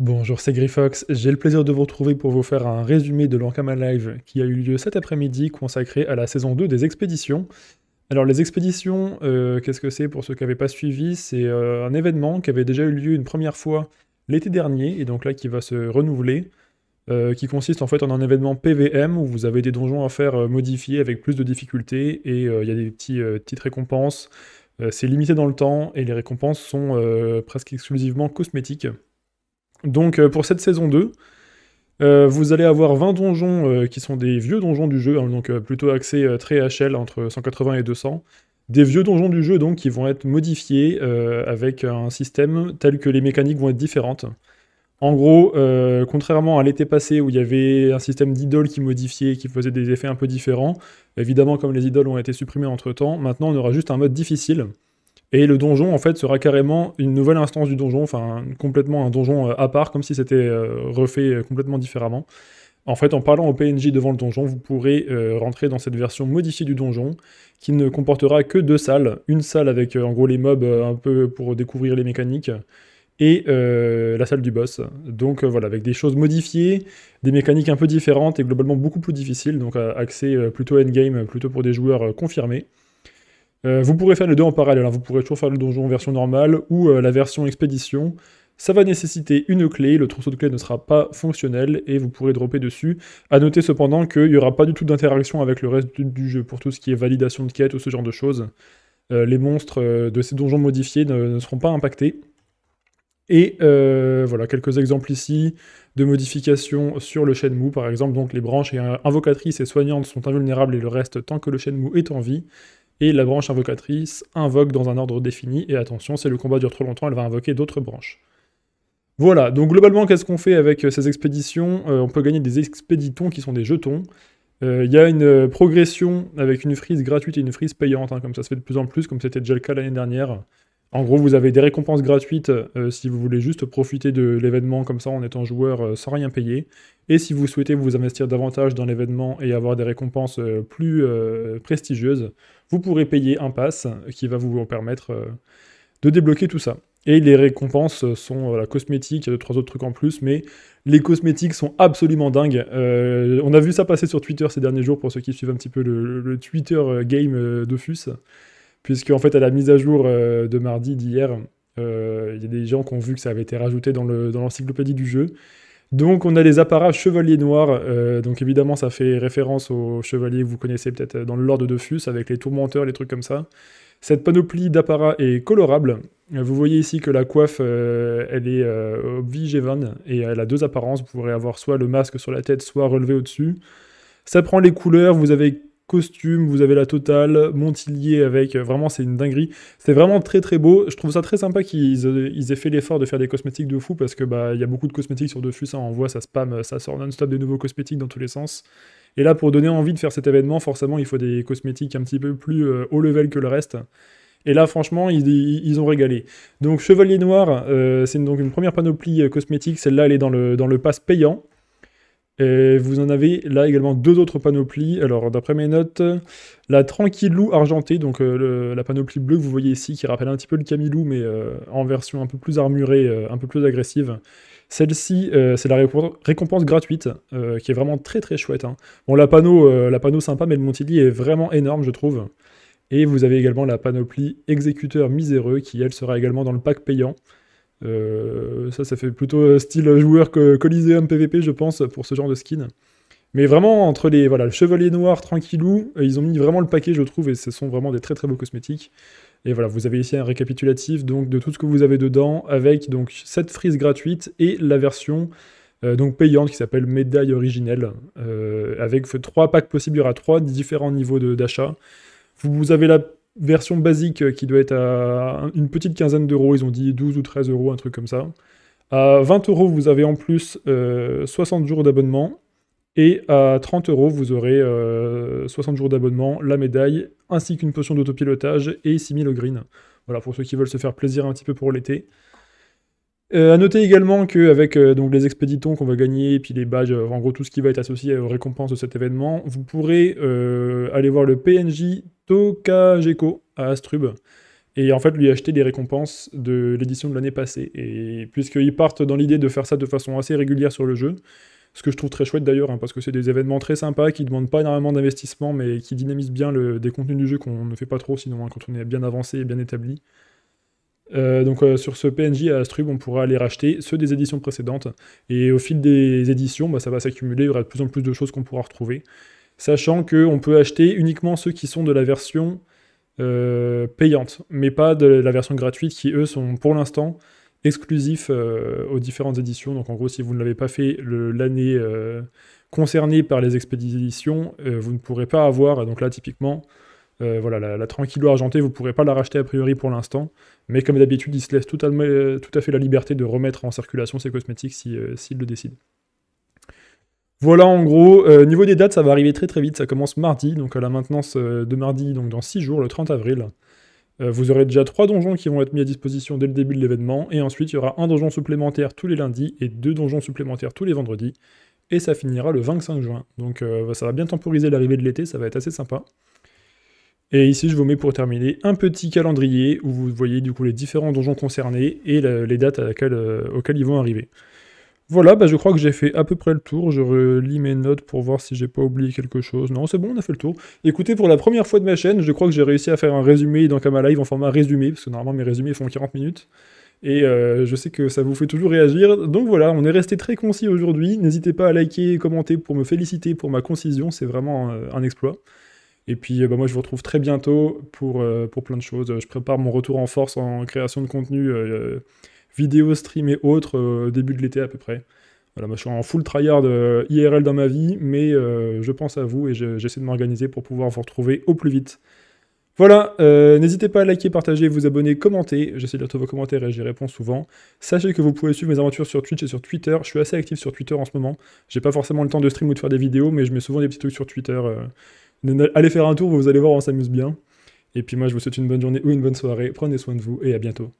Bonjour, c'est Grifox. J'ai le plaisir de vous retrouver pour vous faire un résumé de l'Ankama Live qui a eu lieu cet après-midi consacré à la saison 2 des expéditions. Alors les expéditions, euh, qu'est-ce que c'est pour ceux qui n'avaient pas suivi C'est euh, un événement qui avait déjà eu lieu une première fois l'été dernier et donc là qui va se renouveler, euh, qui consiste en fait en un événement PVM où vous avez des donjons à faire modifier avec plus de difficultés et il y a des petits, petites récompenses. c'est limité dans le temps et les récompenses sont presque exclusivement cosmétiques. Donc euh, pour cette saison 2, euh, vous allez avoir 20 donjons euh, qui sont des vieux donjons du jeu, hein, donc plutôt axés très HL entre 180 et 200. Des vieux donjons du jeu donc qui vont être modifiés avec un système tel que les mécaniques vont être différentes. En gros, contrairement à l'été passé où il y avait un système d'idoles qui modifiait, qui faisait des effets un peu différents, évidemment comme les idoles ont été supprimées entre temps, maintenant on aura juste un mode difficile et le donjon, en fait, sera carrément une nouvelle instance du donjon, enfin, complètement un donjon euh, à part, comme si c'était euh, refait euh, complètement différemment. En fait, en parlant au PNJ devant le donjon, vous pourrez rentrer dans cette version modifiée du donjon, qui ne comportera que deux salles. Une salle avec, en gros, les mobs un peu pour découvrir les mécaniques, et la salle du boss. Donc voilà, avec des choses modifiées, des mécaniques un peu différentes et globalement beaucoup plus difficiles, donc accès plutôt endgame, plutôt pour des joueurs confirmés. Euh, vous pourrez faire les deux en parallèle, hein. vous pourrez toujours faire le donjon en version normale ou euh, la version expédition. Ça va nécessiter une clé, le trousseau de clé ne sera pas fonctionnel et vous pourrez dropper dessus. A noter cependant qu'il n'y aura pas du tout d'interaction avec le reste du, jeu pour tout ce qui est validation de quête ou ce genre de choses. Euh, les monstres de ces donjons modifiés ne, seront pas impactés. Et voilà, quelques exemples ici de modifications sur le Shenmue, par exemple. Donc les branches invocatrices et soignantes sont invulnérables et le reste tant que le Shenmue est en vie et la branche invocatrice invoque dans un ordre défini, et attention, si le combat dure trop longtemps, elle va invoquer d'autres branches. Voilà, donc globalement, qu'est-ce qu'on fait avec euh, ces expéditions euh, On peut gagner des expéditons qui sont des jetons. Euh, il y a une progression avec une frise gratuite et une frise payante, hein, comme ça se fait de plus en plus, comme c'était déjà le cas l'année dernière. En gros, vous avez des récompenses gratuites euh, si vous voulez juste profiter de l'événement comme ça en étant joueur euh, sans rien payer. Et si vous souhaitez vous investir davantage dans l'événement et avoir des récompenses euh, plus prestigieuses, vous pourrez payer un pass qui va vous permettre de débloquer tout ça. Et les récompenses sont la cosmétique, il y a deux, trois autres trucs en plus, mais les cosmétiques sont absolument dingues. on a vu ça passer sur Twitter ces derniers jours pour ceux qui suivent un petit peu le, Twitter game d'Ofus puisque en fait à la mise à jour euh, de mardi d'hier, euh, il y a des gens qui ont vu que ça avait été rajouté dans l'encyclopédie du jeu. Donc on a les apparats chevaliers noirs, euh, donc évidemment ça fait référence aux chevaliers que vous connaissez peut-être dans le Lord de Fus, avec les tourmenteurs, les trucs comme ça. Cette panoplie d'apparats est colorable. Vous voyez ici que la coiffe, elle est euh, et elle a deux apparences. Vous pourrez avoir soit le masque sur la tête, soit relevé au-dessus. Ça prend les couleurs, vous avez costume, vous avez la totale, Montillier avec, euh, vraiment c'est une dinguerie. C'est vraiment très très beau, je trouve ça très sympa qu'ils aient fait l'effort de faire des cosmétiques de fou parce que bah il y a beaucoup de cosmétiques sur dessus, ça envoie, voit, ça spam, euh, ça sort non-stop des nouveaux cosmétiques dans tous les sens. Et là pour donner envie de faire cet événement, forcément il faut des cosmétiques un petit peu plus euh, haut level que le reste. Et là, franchement, ils, ont régalé. Donc, Chevalier Noir, c'est donc une première panoplie cosmétique. Celle-là, elle est dans le, dans le pass payant. Et vous en avez là également deux autres panoplies. Alors, d'après mes notes, la Tranquilou argentée, donc euh, la panoplie bleue que vous voyez ici, qui rappelle un petit peu le Camilou, mais euh, en version un peu plus armurée, euh, un peu plus agressive. Celle-ci, c'est la récompense gratuite, qui est vraiment très très chouette. Hein. Bon, la panneau, la panneau sympa, mais le Montilly est vraiment énorme, je trouve. Et vous avez également la panoplie exécuteur miséreux, qui elle sera également dans le pack payant. Euh, ça, ça fait plutôt style joueur que Coliseum PVP, je pense, pour ce genre de skin. Mais vraiment, entre les, voilà, le chevalier noir tranquillou, euh, ils ont mis vraiment le paquet, je trouve, et ce sont vraiment des très très beaux cosmétiques. Et voilà, vous avez ici un récapitulatif donc, de tout ce que vous avez dedans, avec donc cette frise gratuite et la version euh, donc payante qui s'appelle médaille originelle, avec trois packs possibles, à trois différents niveaux d'achat. Vous avez la version basique euh, qui doit être à une petite quinzaine d'euros, ils ont dit 12 ou 13 euros, un truc comme ça. À 20 euros, vous avez en plus 60 euh, jours d'abonnement. Et à 30 euros, vous aurez 60 euh, jours d'abonnement, la médaille, ainsi qu'une potion d'autopilotage et 6000 au green. Voilà, pour ceux qui veulent se faire plaisir un petit peu pour l'été. Euh, à noter également qu'avec les expéditons qu'on va gagner, et puis les badges, en gros tout ce qui va être associé aux récompenses de cet événement, vous pourrez aller voir le PNJ Tokageco à Astrub. Et en fait, lui acheter des récompenses de l'édition de l'année passée. Et puisqu'ils partent dans l'idée de faire ça de façon assez régulière sur le jeu, ce que je trouve très chouette d'ailleurs, hein, parce que c'est des événements très sympas qui demandent pas énormément d'investissement, mais qui dynamisent bien des contenus du jeu qu'on ne fait pas trop sinon hein, quand on est bien avancé et bien établi. Euh, donc euh, sur ce PNJ à Astrub, on pourra aller racheter ceux des éditions précédentes. Et au fil des éditions, bah, ça va s'accumuler, il y aura de plus en plus de choses qu'on pourra retrouver sachant qu'on peut acheter uniquement ceux qui sont de la version euh, payante, mais pas de la version gratuite qui, eux, sont pour l'instant exclusifs euh, aux différentes éditions. Donc en gros, si vous ne l'avez pas fait l'année euh, concernée par les expéditions, vous ne pourrez pas avoir, donc là typiquement, voilà, la, la, Tranquillo argentée, vous ne pourrez pas la racheter a priori pour l'instant, mais comme d'habitude, ils se laissent tout à, fait la liberté de remettre en circulation ces cosmétiques s'ils le décident. Voilà en gros, euh, niveau des dates, ça va arriver très très vite, ça commence mardi, donc à euh, la maintenance euh, de mardi, donc dans 6 jours, le 30 avril. vous aurez déjà 3 donjons qui vont être mis à disposition dès le début de l'événement, et ensuite il y aura un donjon supplémentaire tous les lundis et deux donjons supplémentaires tous les vendredis, et ça finira le 25 juin. Donc bah, ça va bien temporiser l'arrivée de l'été, ça va être assez sympa. Et ici, je vous mets pour terminer un petit calendrier où vous voyez du coup les différents donjons concernés et les dates auxquelles ils vont arriver. Voilà, bah je crois que j'ai fait à peu près le tour. Je relis mes notes pour voir si j'ai pas oublié quelque chose. Non, c'est bon, on a fait le tour. Écoutez, pour la première fois de ma chaîne, je crois que j'ai réussi à faire un résumé dans Kama Live en format résumé, parce que normalement mes résumés font 40 minutes. Et euh, je sais que ça vous fait toujours réagir. Donc voilà, on est resté très concis aujourd'hui. N'hésitez pas à liker, commenter pour me féliciter pour ma concision. C'est vraiment euh, un exploit. Et puis euh, bah moi je vous retrouve très bientôt pour, pour plein de choses. Je prépare mon retour en force en création de contenu vidéos, stream et autres euh, début de l'été à peu près. Voilà, moi je suis en full tryhard euh, IRL dans ma vie, mais euh, je pense à vous et j'essaie de m'organiser pour pouvoir vous retrouver au plus vite. Voilà, n'hésitez pas à liker, partager, vous abonner, commenter. J'essaie de lire vos commentaires et j'y réponds souvent. Sachez que vous pouvez suivre mes aventures sur Twitch et sur Twitter. Je suis assez actif sur Twitter en ce moment. J'ai pas forcément le temps de stream ou de faire des vidéos, mais je mets souvent des petits trucs sur Twitter. allez faire un tour, vous allez voir, on s'amuse bien. Et puis moi, je vous souhaite une bonne journée ou une bonne soirée. Prenez soin de vous et à bientôt.